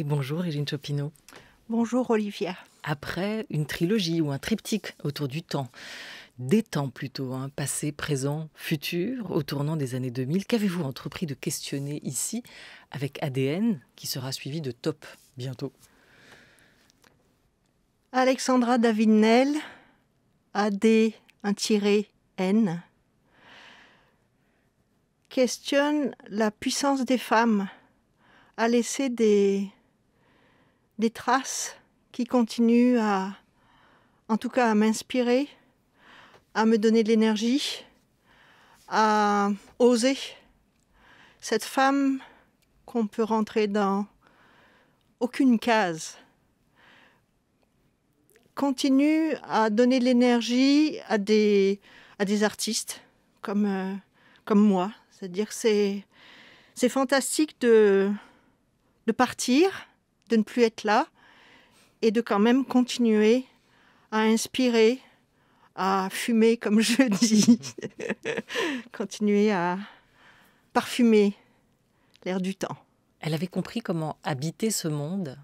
Et bonjour Régine Chopinot. Bonjour Olivia. Après une trilogie ou un triptyque autour du temps, des temps plutôt, hein, passé, présent, futur, au tournant des années 2000, qu'avez-vous entrepris de questionner ici avec ADN qui sera suivi de Top bientôt Alexandra David-Nel, AD, N, questionne la puissance des femmes à laisser des des traces qui continuent à, en tout cas, à m'inspirer, à me donner de l'énergie, à oser. Cette femme qu'on peut rentrer dans aucune case continue à donner de l'énergie à des, à des artistes comme, euh, comme moi. C'est-à-dire c'est, c'est fantastique de partir, de ne plus être là et de quand même continuer à inspirer, à fumer, comme je dis, continuer à parfumer l'air du temps. Elle avait compris comment habiter ce monde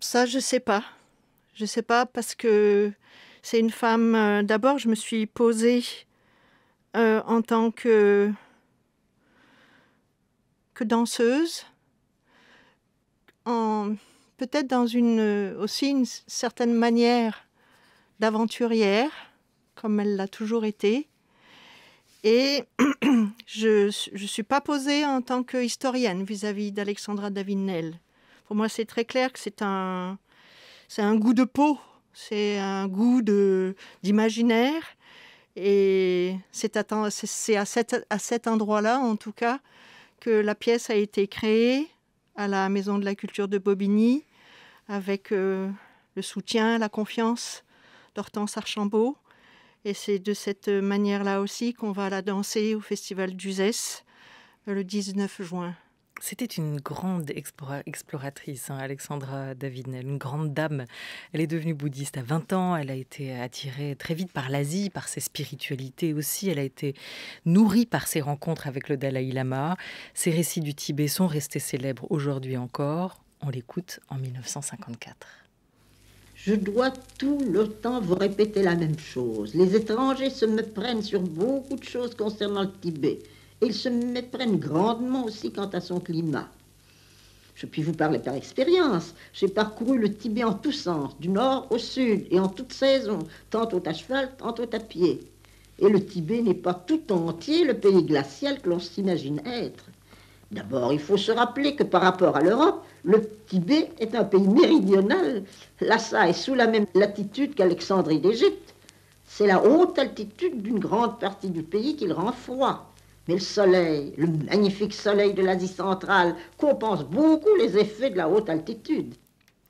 Ça, je ne sais pas. Je ne sais pas parce que c'est une femme. Euh, d'abord, je me suis posée euh, en tant que, que danseuse peut-être dans une, euh, aussi une certaine manière d'aventurière, comme elle l'a toujours été. Et je ne suis pas posée en tant qu'historienne vis-à-vis d'Alexandra Davinel. Pour moi, c'est très clair que c'est un, c'est un goût de peau, c'est un goût de, d'imaginaire. Et c'est c'est à cet endroit-là, en tout cas, que la pièce a été créée à la Maison de la Culture de Bobigny, avec euh, le soutien, la confiance d'Hortense Archambault. Et c'est de cette manière-là aussi qu'on va la danser au Festival d'Uzès euh, le 19 juin. C'était une grande exploratrice, hein, Alexandra Alexandra David, une grande dame. Elle est devenue bouddhiste à 20 ans, elle a été attirée très vite par l'Asie, par ses spiritualités aussi, elle a été nourrie par ses rencontres avec le Dalai Lama. Ses récits du Tibet sont restés célèbres aujourd'hui encore. On l'écoute en 1954. Je dois tout le temps vous répéter la même chose. Les étrangers se me prennent sur beaucoup de choses concernant le Tibet et ils se méprennent grandement aussi quant à son climat. Je puis vous parler par expérience. J'ai parcouru le Tibet en tous sens, du nord au sud et en toutes saisons, tantôt à cheval, tantôt à pied. Et le Tibet n'est pas tout entier le pays glacial que l'on s'imagine être. D'abord, il faut se rappeler que par rapport à l'Europe, le Tibet est un pays méridional. Lhasa est sous la même latitude qu'Alexandrie d'Égypte. C'est la haute altitude d'une grande partie du pays qui le rend froid. Mais le soleil, le magnifique soleil de l'Asie centrale, compense beaucoup les effets de la haute altitude.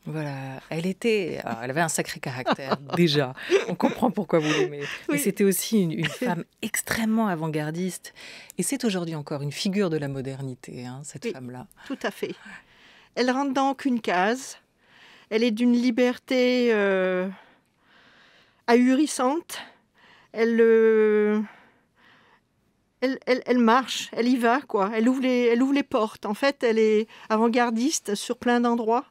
Voilà, elle était, ah, elle avait un sacré caractère déjà. On comprend pourquoi vous l'aimez. Mais c'était aussi une, femme extrêmement avant-gardiste, et c'est aujourd'hui encore une figure de la modernité, hein, cette femme-là. Tout à fait. Elle rentre dans aucune case. Elle est d'une liberté euh, ahurissante. Elle euh, elle, marche, elle y va, quoi. Elle ouvre, les, elle ouvre les portes. En fait, elle est avant-gardiste sur plein d'endroits.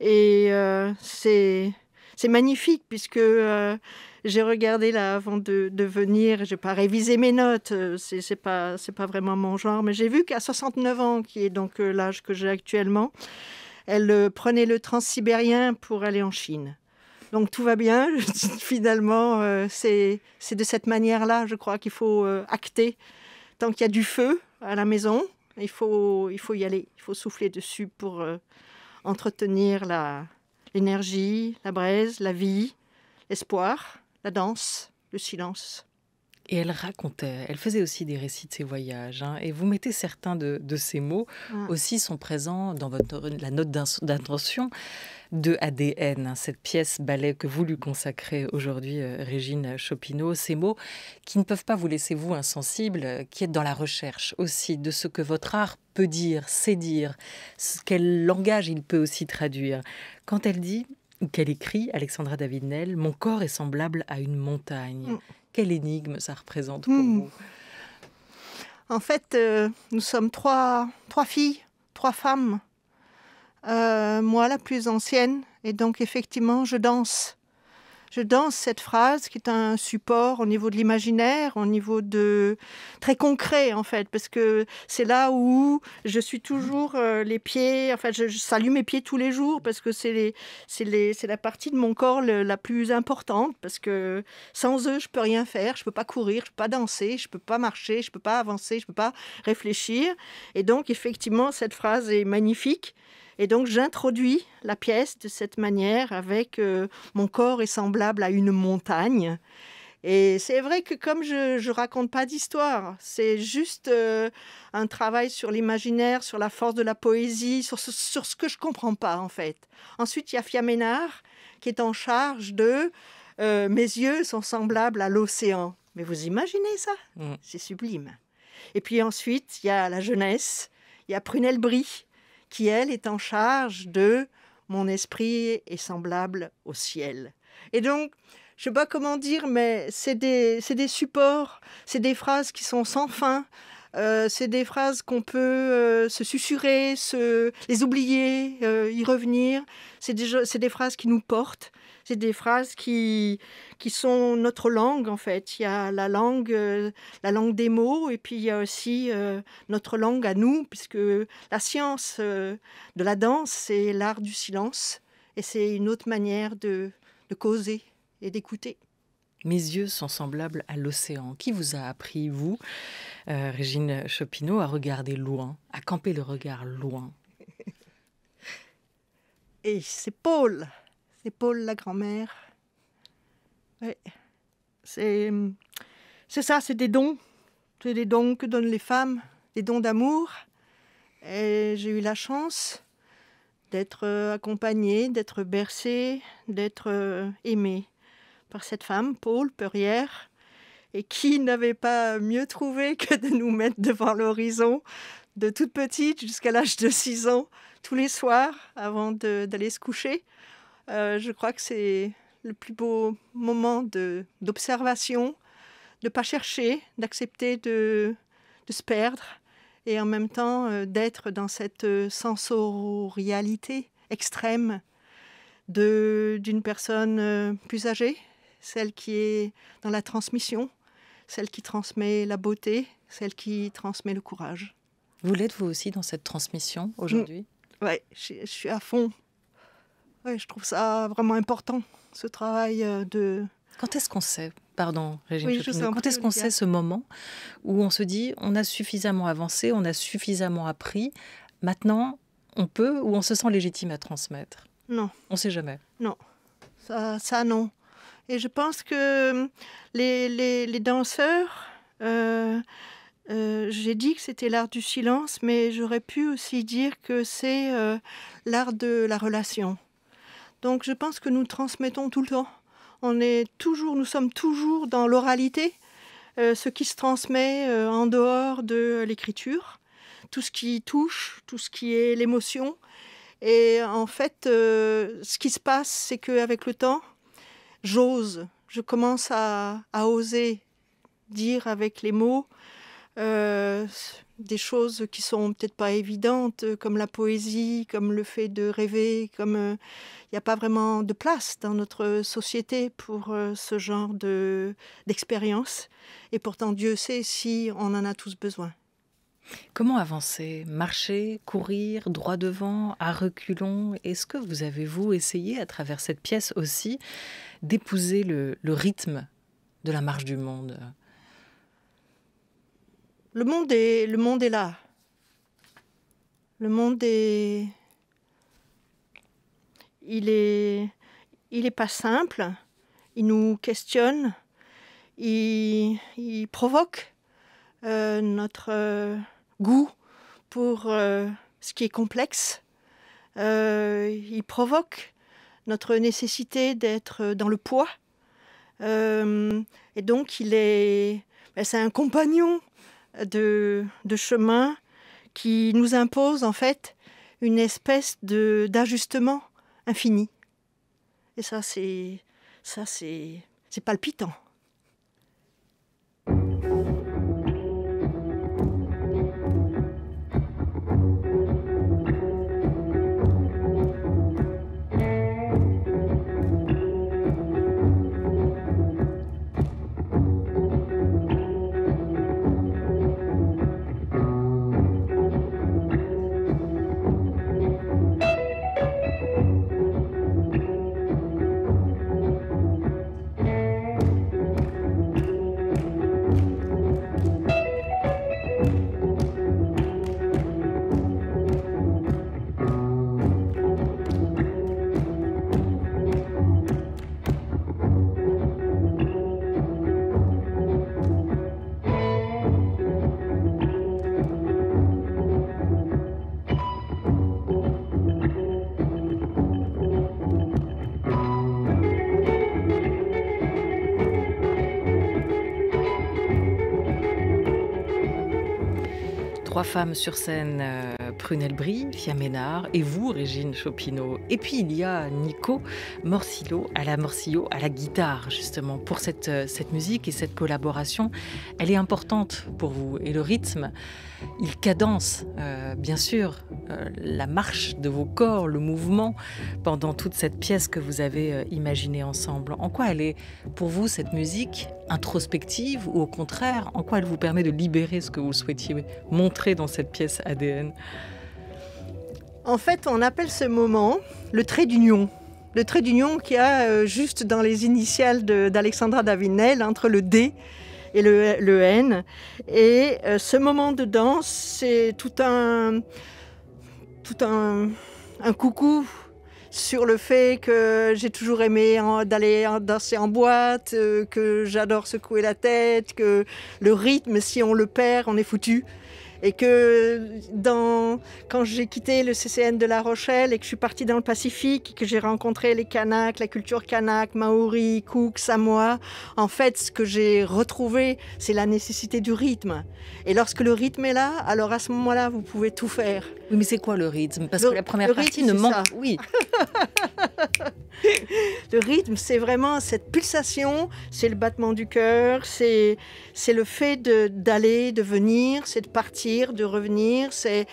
Et euh, c'est c'est magnifique, puisque euh, j'ai regardé là avant de, venir. Je n'ai pas révisé mes notes, euh, c'est n'est pas, pas vraiment mon genre. Mais j'ai vu qu'à 69 ans, qui est donc l'âge que j'ai actuellement, elle prenait le transsibérien pour aller en Chine. Donc tout va bien. Finalement, euh, c'est de cette manière-là, je crois, qu'il faut euh, acter. Tant qu'il y a du feu à la maison, il faut, y aller. Il faut souffler dessus pour euh, entretenir l'énergie, la braise, la vie, l'espoir, la danse, le silence. Et elle racontait, elle faisait aussi des récits de ses voyages. Hein. et vous mettez certains de, de ces mots hum. aussi sont présents dans votre, la note d'intention de ADN, hein, cette pièce ballet que vous lui consacrez aujourd'hui, euh, Régine Chopineau. Ces mots qui ne peuvent pas vous laisser vous insensible, euh, qui êtes dans la recherche aussi de ce que votre art peut dire, sait dire, quel langage il peut aussi traduire. Quand elle dit ou qu'elle écrit, Alexandra David-Nel, Mon corps est semblable à une montagne. Hum. Quelle énigme ça représente pour hmm. vous En fait, euh, nous sommes trois, trois filles, trois femmes. Euh, moi, la plus ancienne, et donc effectivement, je danse je danse cette phrase qui est un support au niveau de l'imaginaire, au niveau de très concret en fait, parce que c'est là où je suis mmh. toujours euh, les pieds, En fait, je salue mes pieds tous les jours parce que c'est la partie de mon corps la plus importante parce que sans eux je peux rien faire, je peux pas courir, je peux pas danser, je peux pas marcher, je peux pas avancer, je peux pas réfléchir et donc effectivement cette phrase est magnifique. Et donc j'introduis la pièce de cette manière avec euh, mon corps est semblable à une montagne. Et c'est vrai que comme je ne raconte pas d'histoire, c'est juste euh, un travail sur l'imaginaire, sur la force de la poésie, sur ce, sur ce que je ne comprends pas en fait. Ensuite, il y a Fiaménard qui est en charge de euh, Mes yeux sont semblables à l'océan. Mais vous imaginez ça mm. C'est sublime. Et puis ensuite, il y a la jeunesse, il y a Prunelle-Brie, qui, elle, est en charge de mon esprit est semblable au ciel. Et donc, je ne sais pas comment dire, mais c'est des, supports, c'est des phrases qui sont sans fin, euh, c'est des phrases qu'on peut euh, se susurrer, se, les oublier, euh, y revenir, c'est des, phrases qui nous portent, des phrases qui, qui sont notre langue en fait. Il y a la langue, euh, la langue des mots et puis il y a aussi euh, notre langue à nous, puisque la science euh, de la danse, c'est l'art du silence et c'est une autre manière de, de causer et d'écouter. Mes yeux sont semblables à l'océan. Qui vous a appris, vous, Régine Chopineau, à regarder loin, à camper le regard loin Et c'est Paul c'est Paul la grand-mère. C'est, ça, c'est des dons. C'est des dons que donnent les femmes, des dons d'amour. Et j'ai eu la chance d'être euh, accompagnée, d'être bercée, d'être euh, aimée par cette femme, Paul Peurière, et qui n'avait pas mieux trouvé que de nous mettre devant l'horizon, de toute petite jusqu'à l'âge de 6 ans, tous les soirs avant d'aller se coucher. Euh, je crois que c'est le plus beau moment d'observation, de ne pas chercher, d'accepter de, se perdre et en même temps euh, d'être dans cette euh, sensorialité extrême d'une personne plus âgée, celle qui est dans la transmission, celle qui transmet la beauté, celle qui transmet le courage. Vous l'êtes vous aussi dans cette transmission aujourd'hui mm. Oui, je suis à fond. Oui, je trouve ça vraiment important, ce travail euh, de... Quand est-ce qu'on sait Pardon, Régine Quand est-ce qu'on sait ce moment où on se dit on a suffisamment avancé, on a suffisamment appris, maintenant on peut ou on se sent légitime à transmettre Non. On ne sait jamais. Non, ça, non. Et je pense que euh, les, danseurs, euh, j'ai dit que c'était l'art du silence, mais j'aurais pu aussi dire que c'est l'art de la relation. Donc je pense que nous transmettons tout le temps. On est toujours, nous sommes toujours dans l'oralité, euh, ce qui se transmet euh, en dehors de l'écriture, tout ce qui touche, tout ce qui est l'émotion. Et en fait, euh, ce qui se passe, c'est qu'avec le temps, j'ose, je commence à, oser dire avec les mots des choses qui sont peut-être pas évidentes, euh, comme la poésie, comme le fait de rêver, comme il euh, n'y a pas vraiment de place dans notre société pour euh, ce genre d'expérience. Et pourtant, Dieu sait si on en a tous besoin. Comment avancer Marcher, courir, droit devant, à reculons Est-ce que vous avez, vous, essayé, à travers cette pièce aussi, d'épouser le rythme de la marche du monde le monde est, le monde est là. Le monde est. Il est. Il n'est pas simple. Il nous questionne. Il, provoque euh, notre euh, goût pour euh, ce qui est complexe. il provoque notre nécessité d'être dans le poids. et donc, il est. Ben, c'est un compagnon de, chemin qui nous impose en fait une espèce de d'ajustement infini. Et ça, c'est ça, c'est c'est palpitant. femmes sur scène euh, Prunel Brie, et vous, Régine Chopineau. Et puis il y a Nico Morcillo à la Morcillo, à la guitare, justement, pour cette, euh, cette musique et cette collaboration. Elle est importante pour vous. Et le rythme, il cadence, euh, bien sûr, euh, la marche de vos corps, le mouvement pendant toute cette pièce que vous avez imaginée ensemble. En quoi elle est, pour vous, cette musique introspective ou au contraire, en quoi elle vous permet de libérer ce que vous souhaitiez montrer dans cette pièce ADN en fait, on appelle ce moment le trait d'union. Le trait d'union qui y a euh, juste dans les initiales d'Alexandra Davinel entre le D et le, N. Et euh, ce moment de danse, c'est tout un, tout un coucou sur le fait que j'ai toujours aimé d'aller danser en boîte, euh, que j'adore secouer la tête, que le rythme, si on le perd, on est foutu et que dans, quand j'ai quitté le CCN de La Rochelle et que je suis partie dans le Pacifique, que j'ai rencontré les Kanaks, la culture Kanak, Maori, Cook, Samoa, en fait, ce que j'ai retrouvé, c'est la nécessité du rythme. Et lorsque le rythme est là, alors à ce moment-là, vous pouvez tout faire. Oui, mais c'est quoi le rythme Parce le, que la première partie rythme, ne Oui. le rythme, c'est vraiment cette pulsation, c'est le battement du cœur, c'est le fait d'aller, de, de venir, c'est de partir de revenir, c'est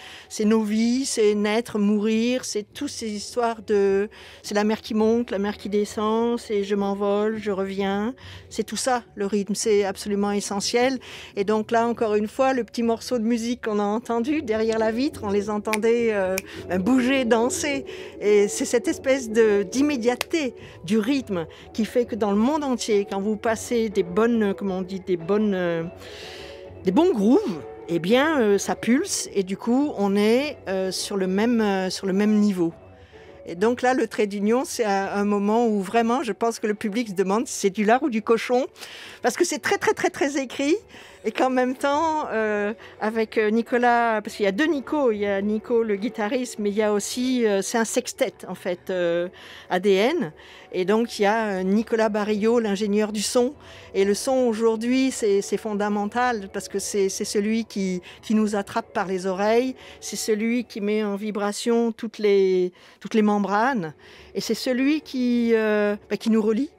nos vies, c'est naître, mourir, c'est toutes ces histoires de... C'est la mer qui monte, la mer qui descend, c'est je m'envole, je reviens, c'est tout ça, le rythme, c'est absolument essentiel. Et donc là, encore une fois, le petit morceau de musique qu'on a entendu derrière la vitre, on les entendait euh, ben, bouger, danser. Et c'est cette espèce d'immédiateté du rythme qui fait que dans le monde entier, quand vous passez des bonnes, comment on dit, des bonnes, euh, des bons grooves, eh bien, euh, ça pulse et du coup, on est euh, sur, le même, euh, sur le même niveau. Et donc là, le trait d'union, c'est un moment où vraiment, je pense que le public se demande si c'est du lard ou du cochon, parce que c'est très, très, très, très écrit et qu'en même temps, euh, avec euh, Nicolas, parce qu'il y a deux Nico, il y a Nico le guitariste, mais il y a aussi, euh, c'est un sextet en fait, ADN, et donc il y a Nicolas Barillot, l'ingénieur du son, et le son aujourd'hui c'est fondamental parce que c'est celui qui, nous attrape par les oreilles, c'est celui qui met en vibration toutes les, toutes les membranes, et c'est celui qui, bah, qui nous relie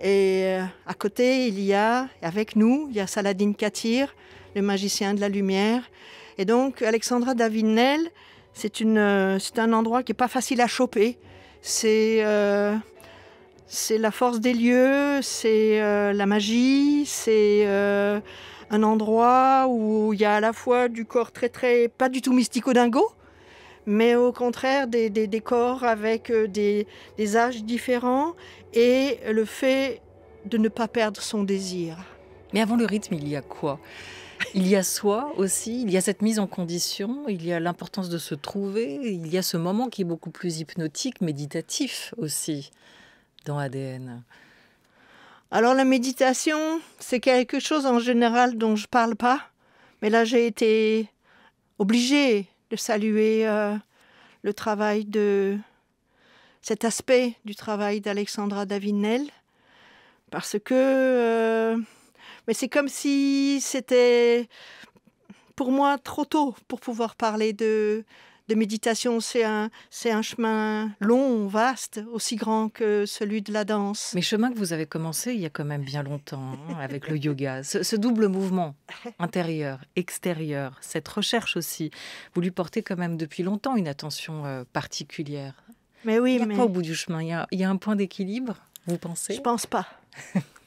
et euh, à côté, il y a, avec nous, il y a Saladin Katir, le magicien de la lumière. Et donc, Alexandra Davinel, c'est euh, un endroit qui n'est pas facile à choper. Euh, c'est la force des lieux, c'est la magie, c'est un endroit où il y a à la fois du corps très, très, pas du tout mystico-dingo, mais au contraire des, décors avec euh, des, des, âges différents et le fait de ne pas perdre son désir. Mais avant le rythme, il y a quoi Il y a soi aussi, il y a cette mise en condition, il y a l'importance de se trouver, il y a ce moment qui est beaucoup plus hypnotique, méditatif aussi dans ADN. Alors la méditation, c'est quelque chose en général dont je parle pas, mais là j'ai été obligée de saluer euh, le travail de cet aspect du travail d'Alexandra Davinel, parce que euh, mais c'est comme si c'était pour moi trop tôt pour pouvoir parler de de méditation. C'est un, c'est un chemin long, vaste, aussi grand que celui de la danse. Mais chemin que vous avez commencé il y a quand même bien longtemps hein, avec le yoga. Ce, double mouvement intérieur, extérieur, cette recherche aussi, vous lui portez quand même depuis longtemps une attention euh, particulière. Mais oui, il a mais... au bout du chemin il y, a, un point d'équilibre, vous pensez Je pense pas.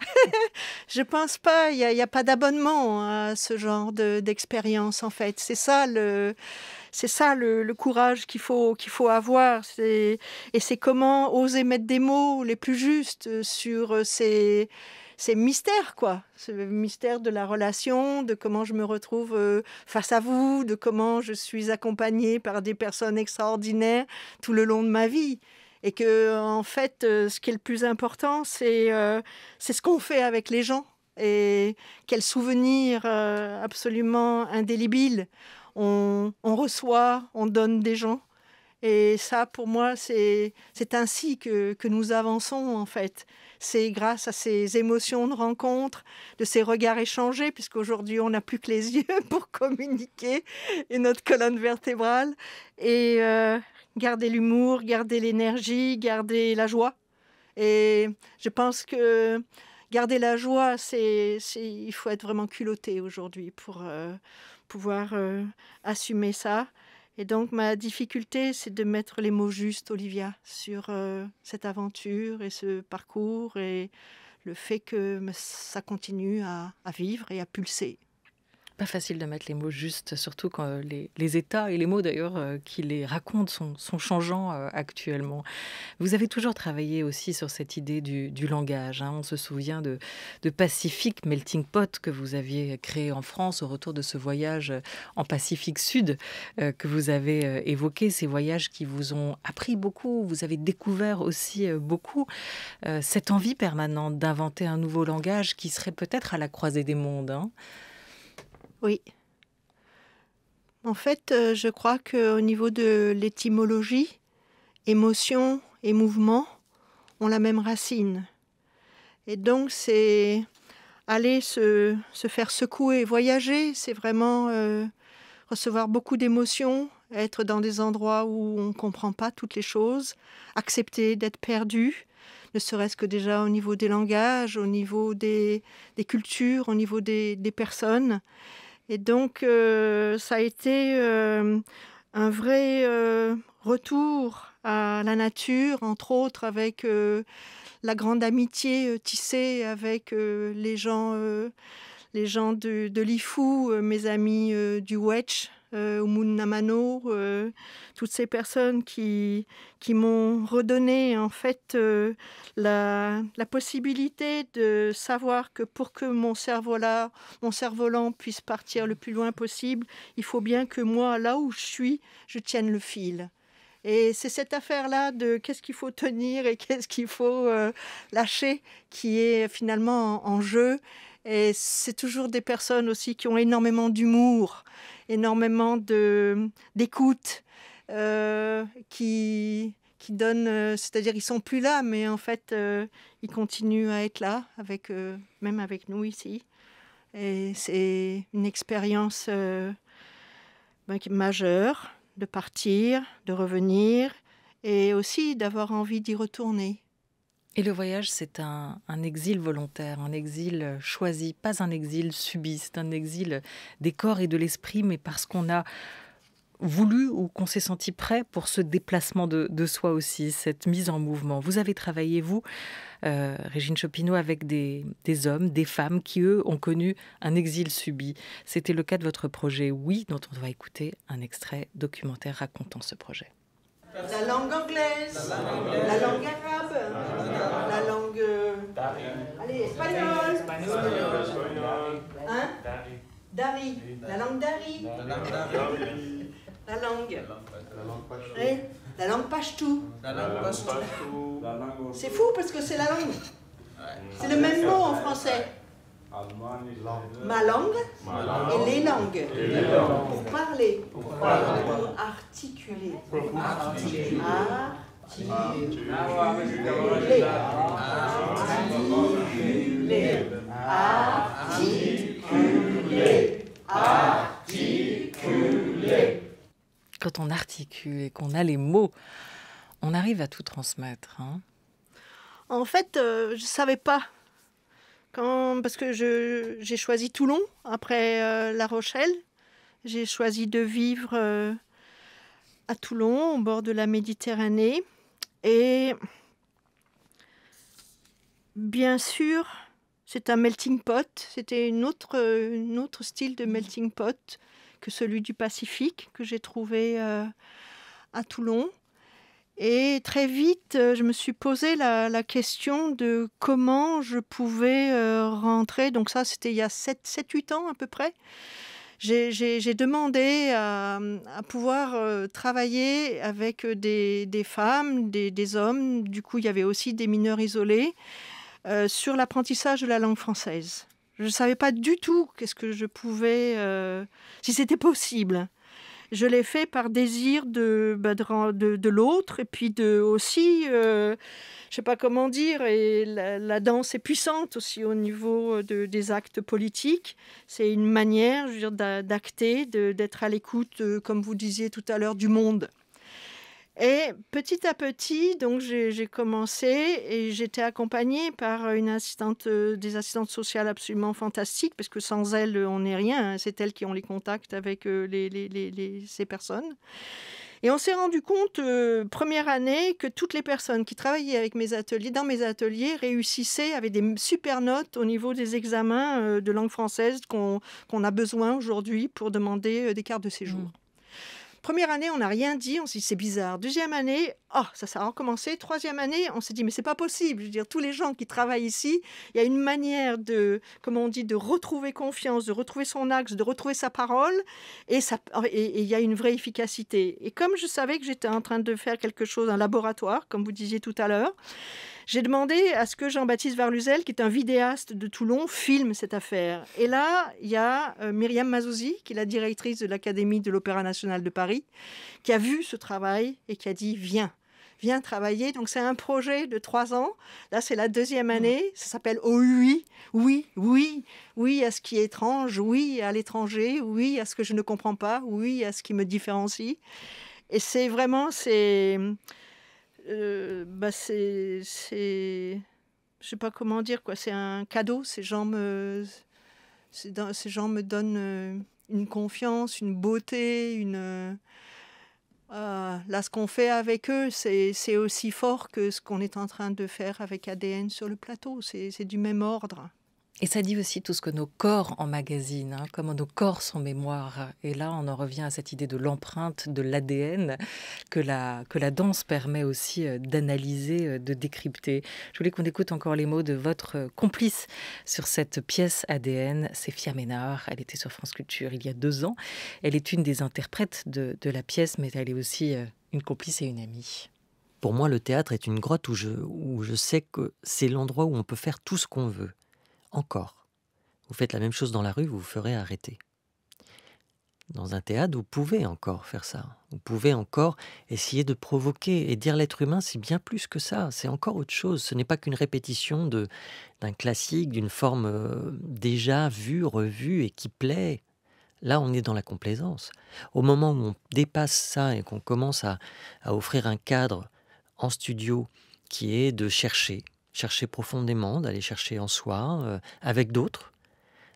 je pense pas. Il n'y a, pas d'abonnement à ce genre d'expérience, en fait. C'est ça le, c'est ça le, courage qu'il faut, avoir. Et c'est comment oser mettre des mots les plus justes euh, sur euh, ces mystères, quoi. Ce mystère de la relation, de comment je me retrouve euh, face à vous, de comment je suis accompagnée par des personnes extraordinaires tout le long de ma vie. Et que, en fait, ce qui est le plus important, c'est c'est ce qu'on fait avec les gens. Et quel souvenir absolument indélébile on, reçoit, on donne des gens. Et ça, pour moi, c'est ainsi que, que, nous avançons, en fait. C'est grâce à ces émotions de rencontre, de ces regards échangés, puisqu'aujourd'hui, on n'a plus que les yeux pour communiquer et notre colonne vertébrale. Et euh, garder l'humour, garder l'énergie, garder la joie. Et je pense que garder la joie, c'est, il faut être vraiment culotté aujourd'hui pour euh, pouvoir euh, assumer ça. Et donc ma difficulté, c'est de mettre les mots justes, Olivia, sur euh, cette aventure et ce parcours et le fait que ça continue à vivre et à pulser pas facile de mettre les mots justes, surtout quand euh, les, états et les mots d'ailleurs euh, qui les racontent sont, changeants euh, actuellement. Vous avez toujours travaillé aussi sur cette idée du, langage. Hein. On se souvient de, de Pacifique Melting Pot que vous aviez créé en France au retour de ce voyage en Pacifique Sud que vous avez évoqué, ces voyages qui vous ont appris beaucoup, vous avez découvert aussi beaucoup cette envie permanente d'inventer un nouveau langage qui serait peut-être à la croisée des mondes. Hein. Oui. En fait, euh, je crois que au niveau de l'étymologie, émotion et mouvement ont la même racine. Et donc, c'est aller se, se, faire secouer, voyager, c'est vraiment euh, recevoir beaucoup d'émotions, être dans des endroits où on ne comprend pas toutes les choses, accepter d'être perdu, ne serait-ce que déjà au niveau des langages, au niveau des, cultures, au niveau des, des personnes. Et donc, euh, ça a été euh, un vrai euh, retour à la nature, entre autres avec la grande amitié tissée avec les gens, les gens de, de l'IFU, mes amis du Wetch, euh, euh, toutes ces personnes qui, m'ont redonné en fait euh, la, possibilité de savoir que pour que mon cerveau mon cerf-volant puisse partir le plus loin possible, il faut bien que moi, là où je suis, je tienne le fil. Et c'est cette affaire-là de qu'est-ce qu'il faut tenir et qu'est-ce qu'il faut euh, lâcher qui est finalement en jeu. Et c'est toujours des personnes aussi qui ont énormément d'humour, énormément d'écoute, euh, qui, donnent, euh, c'est-à-dire ils sont plus là, mais en fait euh, ils continuent à être là, même avec nous ici. Et c'est une expérience ben, majeure de partir, de revenir, et aussi d'avoir envie d'y retourner. Et le voyage, c'est un, exil volontaire, un exil euh, choisi, pas un exil subi, c'est un exil euh, des corps et de l'esprit, mais parce qu'on a voulu ou qu'on s'est senti prêt pour ce déplacement de, soi aussi, cette mise en mouvement. Vous avez travaillé, vous, euh, Régine Chopineau, avec des, des, hommes, des femmes qui, eux, ont connu un exil subi. C'était le cas de votre projet Oui, dont on va écouter un extrait documentaire racontant ce projet la langue anglaise, la langue arabe, la langue... Euh, allez, espagnole. Hein? Dari. La langue dari. La langue. La langue La langue pashtou. Eh, c'est fou parce que c'est la langue. C'est le même mot en français ma langue, Et, les langues. Pour parler, pour, articuler. articuler. Articuler. Articuler. Articuler. Quand on articule et qu'on a les mots, on arrive à tout transmettre. Hein. en fait, euh, je ne savais pas parce que j'ai choisi Toulon après euh, La Rochelle. J'ai choisi de vivre euh, à Toulon, au bord de la Méditerranée. Et bien sûr, c'est un melting pot. C'était une autre, style de melting pot que celui du Pacifique que j'ai trouvé euh, à Toulon. Et très vite, euh, je me suis posé la, question de comment je pouvais euh, rentrer. Donc ça, c'était il y a 7-8 ans à peu près. J'ai demandé à, pouvoir euh, travailler avec des, femmes, des, hommes. Du coup, il y avait aussi des mineurs isolés sur l'apprentissage de la langue française. Je ne savais pas du tout qu'est-ce que je pouvais, si c'était possible je l'ai fait par désir de, bah, l'autre et puis de aussi, je euh, je sais pas comment dire, et la, danse est puissante aussi au niveau euh, des actes politiques. C'est une manière, d'acter, d'être à l'écoute, euh, comme vous disiez tout à l'heure, du monde. Et petit à petit, donc j'ai commencé et j'étais accompagnée par une assistante, euh, des assistantes sociales absolument fantastiques, parce que sans elles, on n'est rien. Hein. C'est elles qui ont les contacts avec euh, ces personnes. Et on s'est rendu compte, euh, première année, que toutes les personnes qui travaillaient avec mes ateliers, dans mes ateliers, réussissaient, avec des super notes au niveau des examens de langue française qu'on a besoin aujourd'hui pour demander des cartes de séjour. Mmh. Première année, on n'a rien dit, on s'est dit c'est bizarre. Deuxième année, oh, ça, ça a recommencé. Troisième année, on s'est dit mais c'est pas possible. Je tous les gens qui travaillent ici, il y a une manière de, comment on dit, de retrouver confiance, de retrouver son axe, de retrouver sa parole, et oh, il y a une vraie efficacité. Et comme je savais que j'étais en train de faire quelque chose, un laboratoire, comme vous disiez tout à l'heure, j'ai demandé à ce que Jean-Baptiste Varluzel, qui est un vidéaste de Toulon, filme cette affaire. Et là, il y a euh, Myriam Mazouzi, qui est la directrice de l'Académie de l'Opéra National de Paris, qui a vu ce travail et qui a dit Viens viens travailler. Donc c'est un projet de trois ans. Là, c'est la deuxième année. Ça s'appelle oh OUI. Oui, oui, oui à ce qui est étrange, oui à l'étranger, oui à ce que je ne comprends pas, oui à ce qui me différencie. Et c'est vraiment, c'est euh, bah, c'est, je sais pas comment dire quoi, c'est un cadeau. Ces gens me, ces gens me donnent euh, une confiance, une beauté, une. Euh, ah, là, ce qu'on fait avec eux, c'est aussi fort que ce qu'on est en train de faire avec ADN sur le plateau. C'est du même ordre. Et ça dit aussi tout ce que nos corps emmagasinent, hein, comment nos corps sont mémoire. Et là, on en revient à cette idée de l'empreinte, de l'ADN, que la, danse permet aussi euh, d'analyser, euh, de décrypter. Je voulais qu'on écoute encore les mots de votre euh, complice sur cette pièce ADN, c'est Fia Ménard. Elle était sur France Culture il y a deux ans. Elle est une des interprètes de, la pièce, mais elle est aussi une complice et une amie. Pour moi, le théâtre est une grotte où je, où je sais que c'est l'endroit où on peut faire tout ce qu'on veut encore. Vous faites la même chose dans la rue, vous vous ferez arrêter. Dans un théâtre, vous pouvez encore faire ça. Vous pouvez encore essayer de provoquer et dire l'être humain, c'est bien plus que ça, c'est encore autre chose. Ce n'est pas qu'une répétition d'un classique, d'une forme euh, déjà vue, revue et qui plaît. Là, on est dans la complaisance. Au moment où on dépasse ça et qu'on commence à offrir un cadre en studio qui est de chercher, chercher profondément, d'aller chercher en soi, euh, avec d'autres,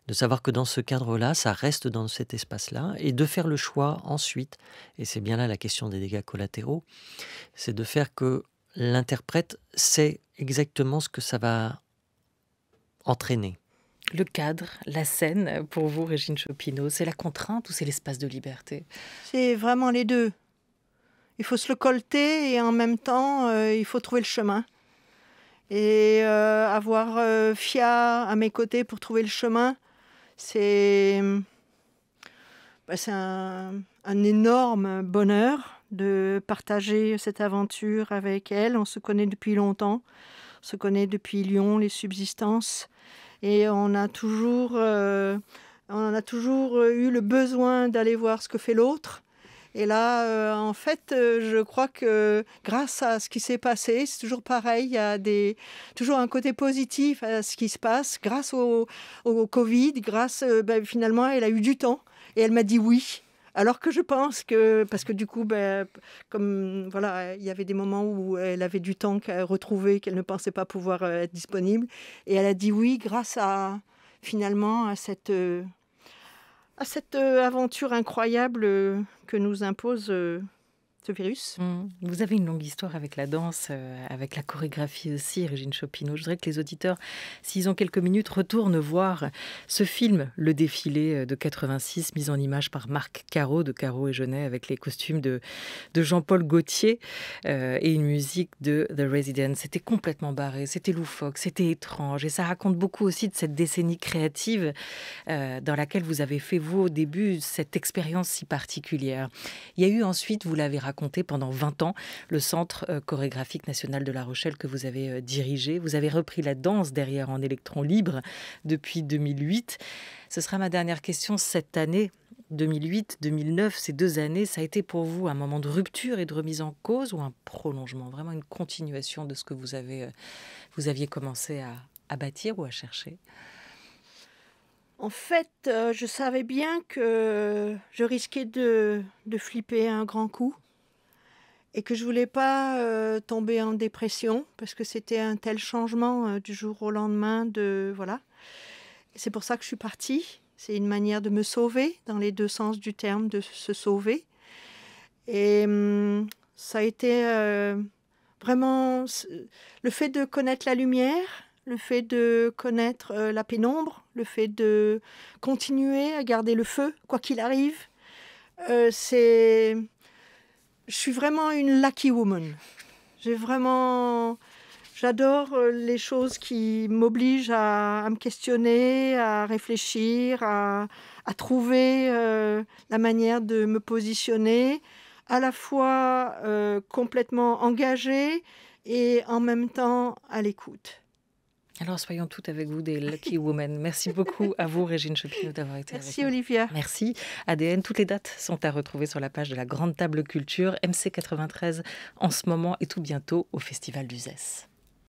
de savoir que dans ce cadre-là, ça reste dans cet espace-là, et de faire le choix ensuite, et c'est bien là la question des dégâts collatéraux, c'est de faire que l'interprète sait exactement ce que ça va entraîner. Le cadre, la scène, pour vous, Régine Chopineau, c'est la contrainte ou c'est l'espace de liberté C'est vraiment les deux. Il faut se le colter et en même temps, euh, il faut trouver le chemin et euh, avoir euh, Fia à mes côtés pour trouver le chemin, c'est bah, c'est un, énorme bonheur de partager cette aventure avec elle. On se connaît depuis longtemps, on se connaît depuis Lyon, les subsistances, et on a toujours, euh, on a toujours eu le besoin d'aller voir ce que fait l'autre et là, euh, en fait, euh, je crois que grâce à ce qui s'est passé, c'est toujours pareil, il y a des, toujours un côté positif à ce qui se passe. Grâce au, Covid, grâce, euh, ben, finalement, elle a eu du temps et elle m'a dit oui. Alors que je pense que, parce que du coup, ben, comme voilà, il y avait des moments où elle avait du temps qu'elle retrouvait, qu'elle ne pensait pas pouvoir être disponible, et elle a dit oui grâce à finalement à cette à cette euh, aventure incroyable euh, que nous impose euh, ce virus. Mm. Vous avez une longue histoire avec la danse, euh, avec la chorégraphie aussi, Régine Chopinot. Je voudrais que les auditeurs, s'ils ont quelques minutes, retournent voir ce film, Le défilé euh, de 86, mis en image par Marc Caro de Caro et Genet, avec les costumes de, de Jean-Paul Gauthier euh, et une musique de The Resident. C'était complètement barré, c'était loufoque, c'était étrange. Et ça raconte beaucoup aussi de cette décennie créative dans laquelle vous avez fait, vous, au début, cette expérience si particulière. Il y a eu ensuite, vous l'avez raconté, raconté pendant 20 ans le Centre euh, chorégraphique national de La Rochelle que vous avez euh, dirigé. Vous avez repris la danse derrière en électron libre depuis 2008. Ce sera ma dernière question cette année. 2008, 2009, ces deux années, ça a été pour vous un moment de rupture et de remise en cause ou un prolongement, vraiment une continuation de ce que vous, avez, euh, vous aviez commencé à, bâtir ou à chercher En fait, je savais bien que je risquais de flipper un grand coup et que je voulais pas euh, tomber en dépression parce que c'était un tel changement euh, du jour au lendemain de voilà. C'est pour ça que je suis partie. C'est une manière de me sauver dans les deux sens du terme, de se sauver. Et hum, ça a été euh, vraiment le fait de connaître la lumière, le fait de connaître la pénombre, le fait de continuer à garder le feu quoi qu'il arrive. c'est je suis vraiment une lucky woman. J'ai vraiment. J'adore euh, les choses qui m'obligent à, me questionner, à réfléchir, à, trouver euh, la manière de me positionner, à la fois euh, complètement engagée et en même temps à l'écoute. Alors soyons toutes avec vous des Lucky Women. Merci beaucoup à vous, Régine Chopin, d'avoir été Merci, avec Merci, Olivia. Merci. ADN, toutes les dates sont à retrouver sur la page de la Grande Table Culture, MC93 en ce moment et tout bientôt au Festival du ZES.